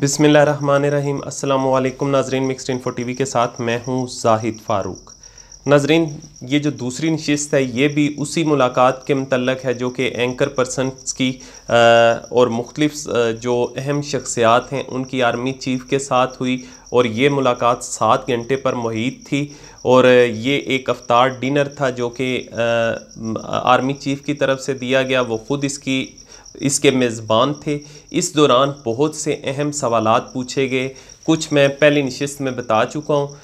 बिसमीम् अल्लाम नाजरीन mixed info we के साथ मैं हूँ जाहिद फ़ारूक नाजरीन ये जो दूसरी नशस्त है ये भी उसी मुलाकात के मतलब है जो कि एंकर पर्सन की आ, और मुख्तलिफ जो अहम शख्सियात हैं उनकी आर्मी चीफ़ के साथ हुई और ये मुलाकात सात घंटे पर मुहित थी और ये एक अवतार डिनर था जो कि आर्मी चीफ़ की तरफ से दिया गया वो ख़ुद इसकी इसके मेज़बान थे इस दौरान बहुत से अहम सवाल पूछे गए कुछ मैं पहली नशस्त में बता चुका हूँ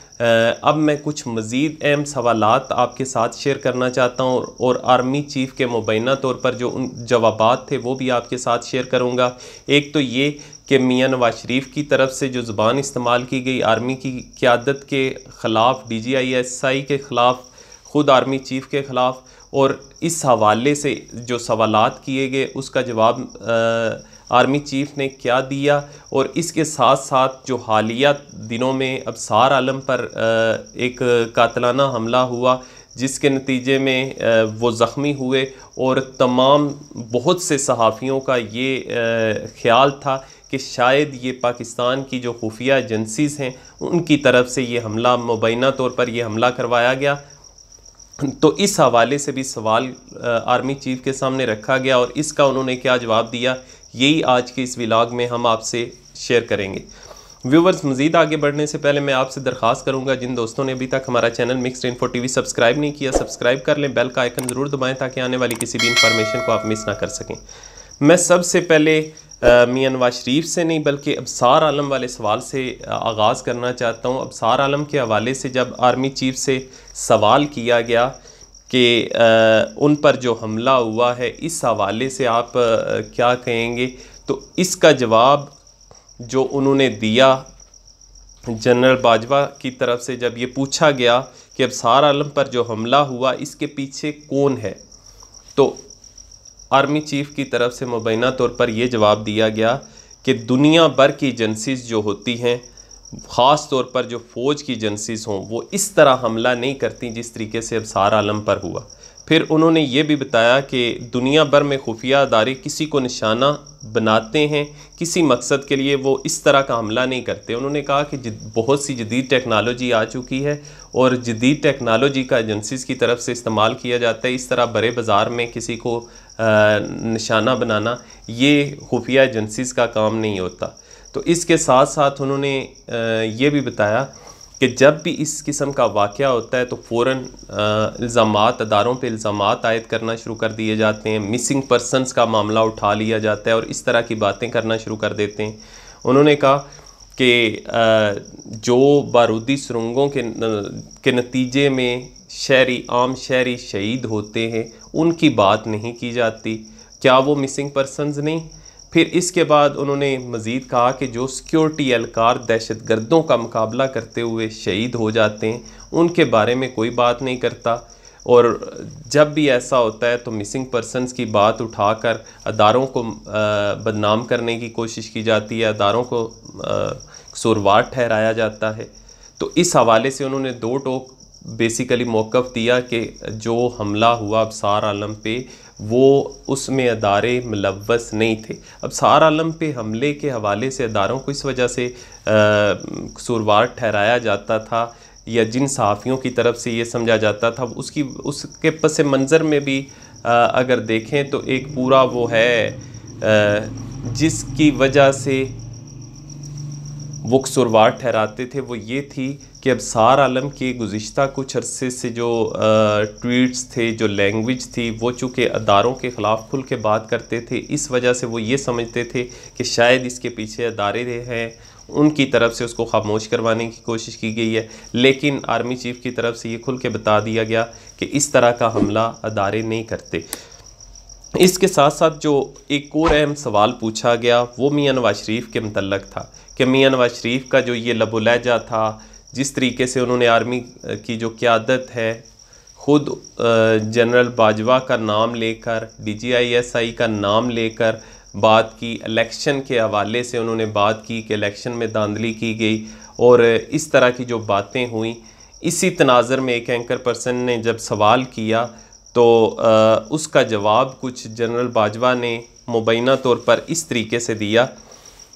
अब मैं कुछ मज़ीद अहम सवाल आपके साथ शेयर करना चाहता हूँ और, और आर्मी चीफ़ के मुबैना तौर पर जो उन जवाब थे वो भी आपके साथ शेयर करूँगा एक तो ये कि मियाँ नवाज शरीफ की तरफ से जो ज़ुबान इस्तेमाल की गई आर्मी की क्यादत के ख़िलाफ़ D G I S I के ख़िलाफ़ खुद आर्मी चीफ़ के ख़िलाफ़ और इस हवाले से जो सवाल किए गए उसका जवाब आर्मी चीफ़ ने क्या दिया और इसके साथ साथ जो हालिया दिनों में अब सार आलम पर एक कातलाना हमला हुआ जिसके नतीजे में वो ज़ख्मी हुए और तमाम बहुत से सहाफ़ियों का ये ख्याल था कि शायद ये पाकिस्तान की जो खुफिया एजेंसीज़ हैं उनकी तरफ से ये हमला मुबैना तौर पर यह हमला करवाया गया तो इस हवाले से भी सवाल आर्मी चीफ के सामने रखा गया और इसका उन्होंने क्या जवाब दिया यही आज के इस विलाग में हम आपसे शेयर करेंगे व्यूवर्स मज़ीद आगे बढ़ने से पहले मैं आपसे दरख्वास्त करूंगा जिन दोस्तों ने अभी तक हमारा channel mixed info T subscribe नहीं किया सब्सक्राइब कर लें बेल का आइकन ज़रूर दबाएं ताकि आने वाली किसी भी इंफॉर्मेशन को आप मिस ना कर सकें मैं सबसे पहले मियाँ नवाज शरीफ से नहीं बल्कि अबसार आलम वाले सवाल से आगाज़ करना चाहता हूँ अबसार आलम के हवाले से जब आर्मी चीफ से सवाल किया गया कि उन पर जो हमला हुआ है इस हवाले से आप क्या कहेंगे तो इसका जवाब जो उन्होंने दिया जनरल बाजवा की तरफ से जब ये पूछा गया कि अब सार आलम पर जो हमला हुआ इसके पीछे कौन है तो आर्मी चीफ़ की तरफ से मुबैना तौर पर यह जवाब दिया गया कि दुनिया भर की एजेंसीज जो होती हैं ख़ास तौर पर जो फ़ौज की एजेंसीज हों वो इस तरह हमला नहीं करती जिस तरीके से अब सार आलम पर हुआ फिर उन्होंने ये भी बताया कि दुनिया भर में खुफिया अदारे किसी को निशाना बनाते हैं किसी मकसद के लिए वो इस तरह का हमला नहीं करते उन्होंने कहा कि बहुत सी जदीद टेक्नोलॉजी आ चुकी है और जदीद टेक्नोलॉजी का एजेंसीज़ की तरफ से इस्तेमाल किया जाता है इस तरह बड़े बाज़ार में किसी को निशाना बनाना ये खुफिया एजेंसीज का काम नहीं होता तो इसके साथ साथ उन्होंने ये भी बताया कि जब भी इस किस्म का वाक़ होता है तो फ़ौर इल्ज़ाम अदारों पर इल्ज़ाम आयद करना शुरू कर दिए जाते हैं मिसिंग पर्सनस का मामला उठा लिया जाता है और इस तरह की बातें करना शुरू कर देते हैं उन्होंने कहा कि जो बारूदी सुरंगों के के नतीजे में शहरी आम शहरी शहीद होते हैं उनकी बात नहीं की जाती क्या वो मिसिंग पर्सनज नहीं फिर इसके बाद उन्होंने मज़ीद कहा कि जो सिक्योरिटी एहलकार दहशत गर्दों का मुकाबला करते हुए शहीद हो जाते हैं उनके बारे में कोई बात नहीं करता और जब भी ऐसा होता है तो मिसिंग पर्सनस की बात उठाकर अदारों को बदनाम करने की कोशिश की जाती है अदारों को सुरवार ठहराया जाता है तो इस हवाले से उन्होंने दो टोक बेसिकली मौक़ दिया कि जो हमला हुआ अबसार आलम पे वो उसमें अदारे मुलवस नहीं थे सार आलम पे हमले के हवाले से अदारों को इस वजह से कसूरवार ठहराया जाता था या जिन सहाफ़ियों की तरफ से ये समझा जाता था उसकी उसके पस मंज़र में भी आ, अगर देखें तो एक पूरा वो है आ, जिसकी वजह से वक्सरवार ठहराते थे वो ये थी कि अब सार आलम के गुज्त कुछ अरसे से जो ट्वीट्स थे जो लैंग्वेज थी वो चूँकि अदारों के ख़िलाफ़ खुल के बात करते थे इस वजह से वो ये समझते थे कि शायद इसके पीछे अदारे हैं उनकी तरफ से उसको खामोश करवाने की कोशिश की गई है लेकिन आर्मी चीफ़ की तरफ से ये खुल के बता दिया गया कि इस तरह का हमला अदारे नहीं करते इसके साथ साथ जो एक और अहम सवाल पूछा गया वो मियाँ नवाज शरीफ के मतलब था कि मियाँ नवाज शरीफ का जो ये लबुलहजा था जिस तरीके से उन्होंने आर्मी की जो क्यादत है ख़ुद जनरल बाजवा का नाम लेकर डीजीआईएसआई का नाम लेकर बात की इलेक्शन के हवाले से उन्होंने बात की कि इलेक्शन में धांधली की गई और इस तरह की जो बातें हुई इसी तनाज़र में एक एंकर पर्सन ने जब सवाल किया तो आ, उसका जवाब कुछ जनरल बाजवा ने मुबैना तौर पर इस तरीके से दिया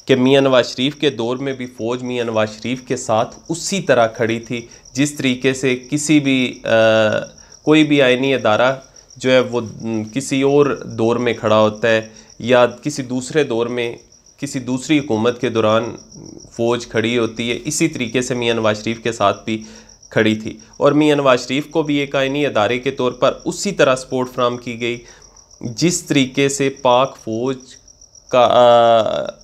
कि मियाँ नवाज शरीफ के दौर में भी फ़ौज मियाँ नवाज शरीफ के साथ उसी तरह खड़ी थी जिस तरीके से किसी भी आ, कोई भी आइनी अदारा जो है वो किसी और दौर में खड़ा होता है या किसी दूसरे दौर में किसी दूसरी हुकूमत के दौरान फ़ौज खड़ी होती है इसी तरीके से मियाँ नवाज शरीफ के साथ भी खड़ी थी और मियाँ नवाज शरीफ को भी एक आइनी अदारे के तौर पर उसी तरह सपोर्ट फ्राहम की गई जिस तरीके से पाक फ़ौज का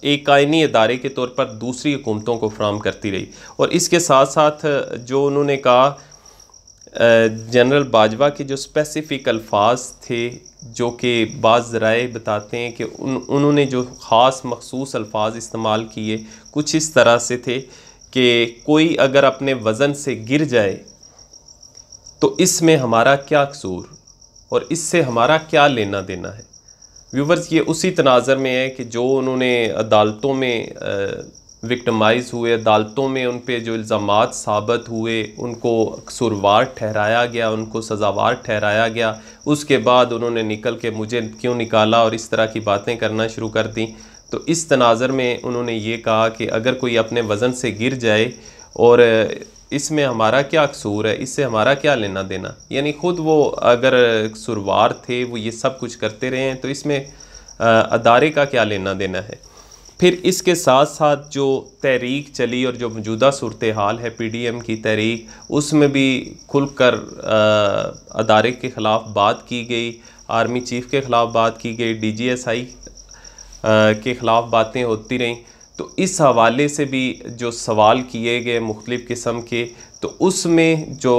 एक कायनी अदारे के तौर पर दूसरी हुकूमतों को फ्राहम करती रही और इसके साथ साथ जो उन्होंने कहा जनरल बाजवा के जो स्पेसिफ़िक अल्फाज थे जो कि बाज़ ज़राए बताते हैं कि उन उन्होंने जो ख़ास मखसूस अल्फाज इस्तेमाल किए कुछ इस तरह से थे कि कोई अगर अपने वज़न से गिर जाए तो इसमें हमारा क्या कसूर और इससे हमारा क्या लेना देना है व्यूवर्स ये उसी तनाज़र में है कि जो उन्होंने अदालतों में विक्टमाइज हुए अदालतों में उन पर जो इल्ज़ाम साबित हुए उनको कसुरवार ठहराया गया उनको सज़ावार ठहराया गया उसके बाद उन्होंने निकल के मुझे क्यों निकाला और इस तरह की बातें करना शुरू कर दी तो इस तनाज़र में उन्होंने ये कहा कि अगर कोई अपने वज़न से गिर जाए और इसमें हमारा क्या कसूर है इससे हमारा क्या लेना देना यानी ख़ुद वो अगर कसूरवार थे वो ये सब कुछ करते रहे हैं तो इसमें अदारे का क्या लेना देना है फिर इसके साथ साथ जो तहरीक चली और जो मौजूदा सूरत हाल है पी डी एम की तहरीक उसमें भी खुल कर अदारे के ख़िलाफ़ बात की गई आर्मी चीफ़ के ख़िलाफ़ बात की गई डी जी एस आई के ख़िलाफ़ बातें होती रहीं तो इस हवाले से भी जो सवाल किए गए मुख्तलिफ़ किस्म के तो उसमें जो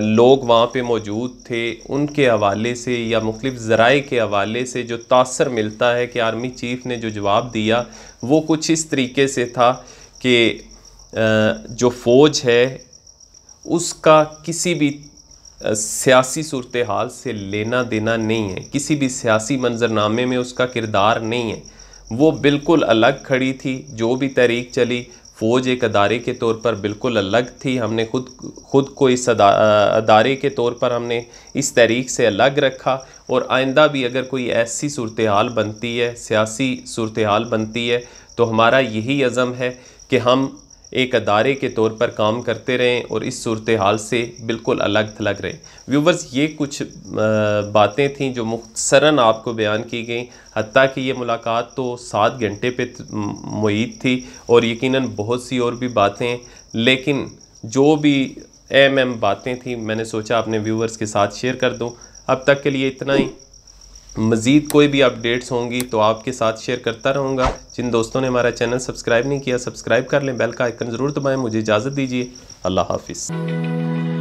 लोग वहाँ पे मौजूद थे उनके हवाले से या मुख्तलिफ़ ज़राए के हवाले से जो तासर मिलता है कि आर्मी चीफ़ ने जो जवाब दिया वो कुछ इस तरीके से था कि जो फ़ौज है उसका किसी भी सियासी सूरत हाल से लेना देना नहीं है किसी भी सियासी मंजरनामे में उसका किरदार नहीं है वो बिल्कुल अलग खड़ी थी जो भी तहरीक चली फ़ौज एक अदारे के तौर पर बिल्कुल अलग थी हमने खुद खुद को इस अदा, अदारे के तौर पर हमने इस तहरीक से अलग रखा और आइंदा भी अगर कोई ऐसी सूरत हाल बनती है सियासी सूरत हाल बनती है तो हमारा यही अज़म है कि हम एक अदारे के तौर पर काम करते रहें और इस सूरत हाल से बिल्कुल अलग थलग रहें व्यूवर्स ये कुछ बातें थीं जो मुख्तरा आपको बयान की गई हती कि ये मुलाकात तो सात घंटे पे मुहित थी और यकीन बहुत सी और भी बातें लेकिन जो भी एम एम बातें थी मैंने सोचा अपने व्यूवर्स के साथ शेयर कर दूँ अब तक के लिए इतना ही मज़ीद कोई भी अपडेट्स होंगी तो आपके साथ शेयर करता रहूँगा जिन दोस्तों ने हमारा चैनल सब्सक्राइब नहीं किया सब्सक्राइब कर लें बेल का आइकन ज़रूर दबाएँ मुझे इजाज़त दीजिए अल्लाह हाफिज़